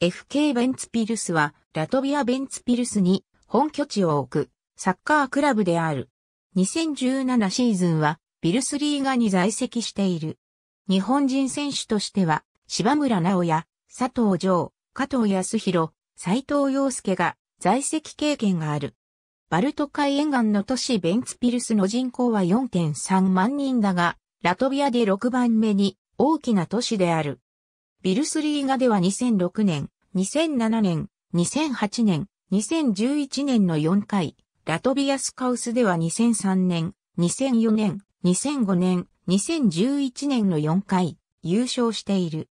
FK ベンツピルスは、ラトビアベンツピルスに本拠地を置くサッカークラブである。2017シーズンは、ビルスリーガに在籍している。日本人選手としては、柴村直也、佐藤城、加藤康弘、斎藤洋介が在籍経験がある。バルト海沿岸の都市ベンツピルスの人口は4.3万人だが、ラトビアで6番目に大きな都市である。ビルスリーガでは2006年、2007年、2008年、2011年の4回、ラトビアスカウスでは2003年、2004年、2005年、2011年の4回、優勝している。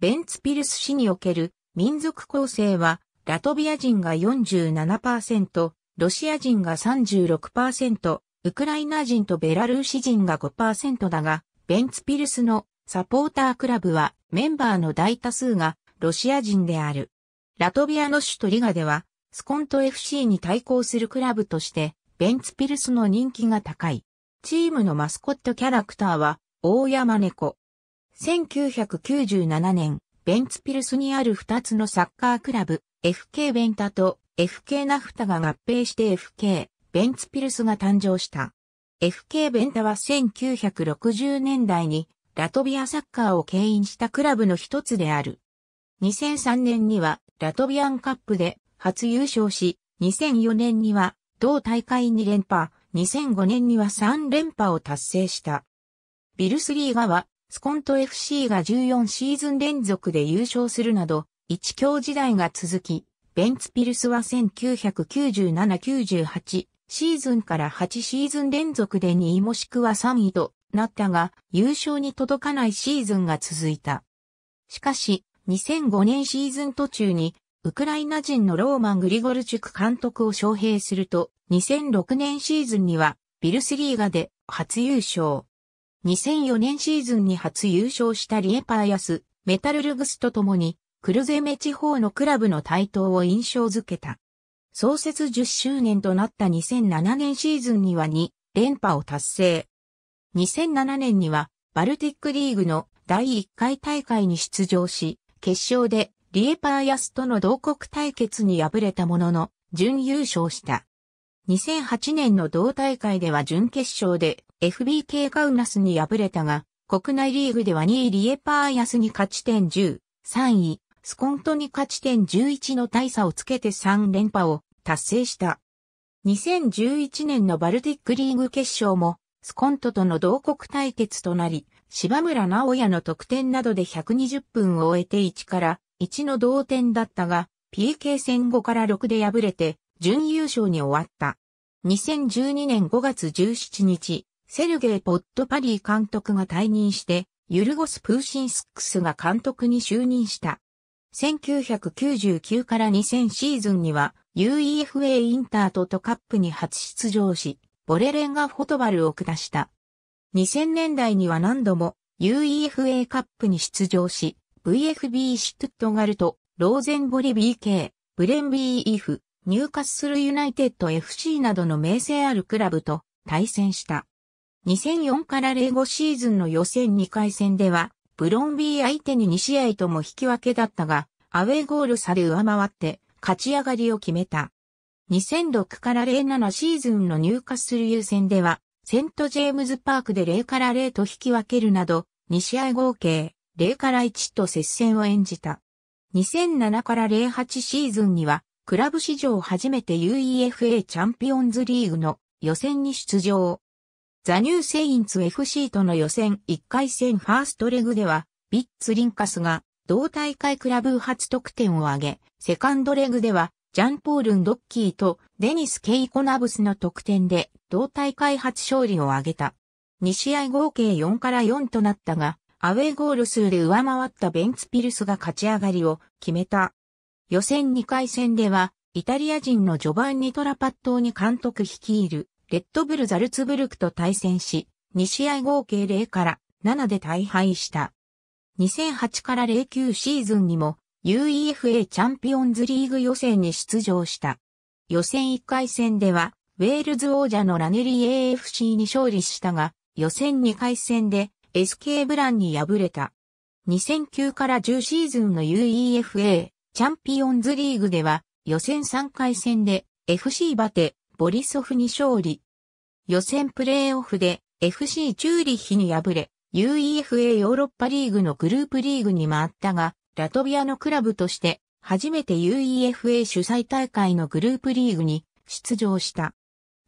ベンツピルス市における民族構成は、ラトビア人が47%、ロシア人が36%、ウクライナ人とベラルーシ人が5%だが、ベンツピルスのサポータークラブはメンバーの大多数がロシア人である。ラトビアの首都リガでは、スコント FC に対抗するクラブとして、ベンツピルスの人気が高い。チームのマスコットキャラクターは、大山猫。1997年、ベンツピルスにある2つのサッカークラブ、FK ベンタと FK ナフタが合併して FK、ベンツピルスが誕生した。FK ベンタは1960年代にラトビアサッカーを牽引したクラブの一つである。2003年にはラトビアンカップで初優勝し、2004年には同大会2連覇、2005年には3連覇を達成した。ビルスリーガは、スコント FC が14シーズン連続で優勝するなど、一強時代が続き、ベンツピルスは1997-98シーズンから8シーズン連続で2位もしくは3位となったが、優勝に届かないシーズンが続いた。しかし、2005年シーズン途中に、ウクライナ人のローマン・グリゴルチュク監督を招聘すると、2006年シーズンには、ビルスリーガで初優勝。2004年シーズンに初優勝したリエパーヤス、メタルルグスと共に、クルゼメ地方のクラブの台頭を印象づけた。創設10周年となった2007年シーズンには2連覇を達成。2007年にはバルティックリーグの第1回大会に出場し、決勝でリエパーヤスとの同国対決に敗れたものの、準優勝した。2008年の同大会では準決勝で FBK カウナスに敗れたが、国内リーグでは2位リエパーヤスに勝ち点10、3位スコントに勝ち点11の大差をつけて3連覇を達成した。2011年のバルティックリーグ決勝もスコントとの同国対決となり、芝村直也の得点などで120分を終えて1から1の同点だったが、PK 戦後から6で敗れて、準優勝に終わった。2012年5月17日、セルゲイ・ポットパリー監督が退任して、ユルゴス・プーシンスックスが監督に就任した。1999から2000シーズンには UEFA インタートとカップに初出場し、ボレレンがフォトバルを下した。2000年代には何度も UEFA カップに出場し、VFB シュトゥットガルト、ローゼンボリ BK、ブレンビーイフ、ニューカッスルユナイテッド FC などの名声あるクラブと対戦した。2004から05シーズンの予選2回戦では、ブロンビー相手に2試合とも引き分けだったが、アウェーゴール差で上回って勝ち上がりを決めた。2006から07シーズンの入荷する優先では、セントジェームズパークで0から0と引き分けるなど、2試合合計0から1と接戦を演じた。2007から08シーズンには、クラブ史上初めて UEFA チャンピオンズリーグの予選に出場。ザニューセインツ FC との予選1回戦ファーストレグでは、ビッツ・リンカスが同大会クラブ初得点を挙げ、セカンドレグではジャンポールン・ドッキーとデニス・ケイコナブスの得点で同大会初勝利を挙げた。2試合合計4から4となったが、アウェーゴール数で上回ったベンツピルスが勝ち上がりを決めた。予選2回戦では、イタリア人のジョバンニ・トラパットに監督率いる、レッドブル・ザルツブルクと対戦し、2試合合計0から7で大敗した。2008から09シーズンにも UEFA チャンピオンズリーグ予選に出場した。予選1回戦では、ウェールズ王者のラネリー AFC に勝利したが、予選2回戦で SK ブランに敗れた。2009から10シーズンの UEFA チャンピオンズリーグでは、予選3回戦で FC バテ、ボリソフに勝利。予選プレーオフで FC チューリッヒに敗れ、UEFA ヨーロッパリーグのグループリーグに回ったが、ラトビアのクラブとして初めて UEFA 主催大会のグループリーグに出場した。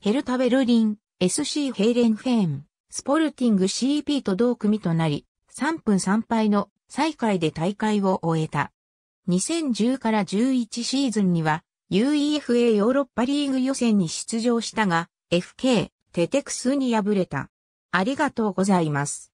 ヘルタ・ベルリン、SC ヘイレンフェーン、スポルティング CP と同組となり、3分3敗の最下位で大会を終えた。2010から11シーズンには UEFA ヨーロッパリーグ予選に出場したが、FK、テテクスに敗れた。ありがとうございます。